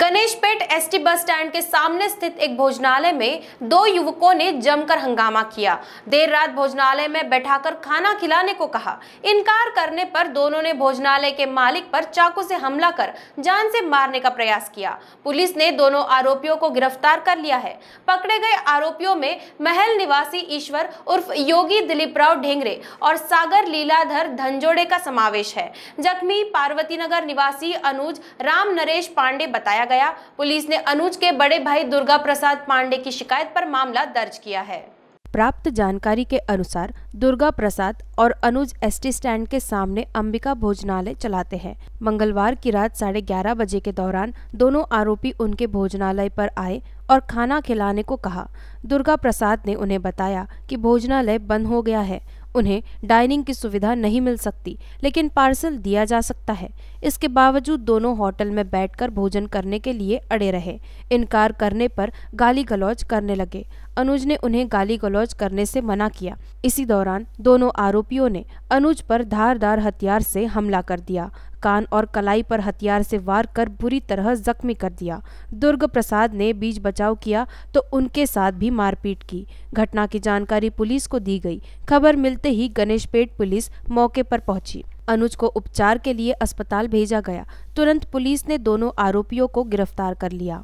गणेश पेट एस bus stand के सामने स्थित एक भोजनालय में दो युवकों ने जमकर हंगामा किया देर रात भोजनालय में बैठाकर खाना खिलाने को कहा इनकार करने पर दोनों ने भोजनालय के मालिक पर चाकू से हमला कर जान से मारने का प्रयास किया पुलिस ने दोनों आरोपियों को गिरफ्तार कर लिया है पकड़े गए आरोपियों में महल निवासी ईश्वर उर्फ योगी दिलीप राव ढेंगरे और सागर लीलाधर धनजोड़े का समावेश है जख्मी पार्वती नगर निवासी अनुज राम नरेश पांडे बताया बताया गया पुलिस ने अनुज के बड़े भाई दुर्गा प्रसाद पांडे की शिकायत पर मामला दर्ज किया है प्राप्त जानकारी के अनुसार दुर्गा प्रसाद और अनुज एसटी स्टैंड के सामने अंबिका भोजनालय चलाते हैं मंगलवार की रात साढ़े ग्यारह बजे के दौरान दोनों आरोपी उनके भोजनालय पर आए और खाना खिलाने को कहा दुर्गा प्रसाद ने उन्हें बताया कि भोजनालय बंद हो गया है उन्हें डाइनिंग की सुविधा नहीं मिल सकती लेकिन पार्सल दिया जा सकता है इसके बावजूद दोनों होटल में बैठकर भोजन करने के लिए अड़े रहे इनकार करने पर गाली गलौज करने लगे अनुज ने उन्हें गाली गलौज करने से मना किया इसी दौरान दौरान दोनों आरोपियों ने अनुज पर धारदार हथियार से हमला कर दिया कान और कलाई पर हथियार से वार कर बुरी तरह जख्मी कर दिया दुर्ग प्रसाद ने बीच बचाव किया तो उनके साथ भी मारपीट की घटना की जानकारी पुलिस को दी गई खबर मिलते ही गणेशपेट पुलिस मौके पर पहुंची अनुज को उपचार के लिए अस्पताल भेजा गया तुरंत पुलिस ने दोनों आरोपियों को गिरफ्तार कर लिया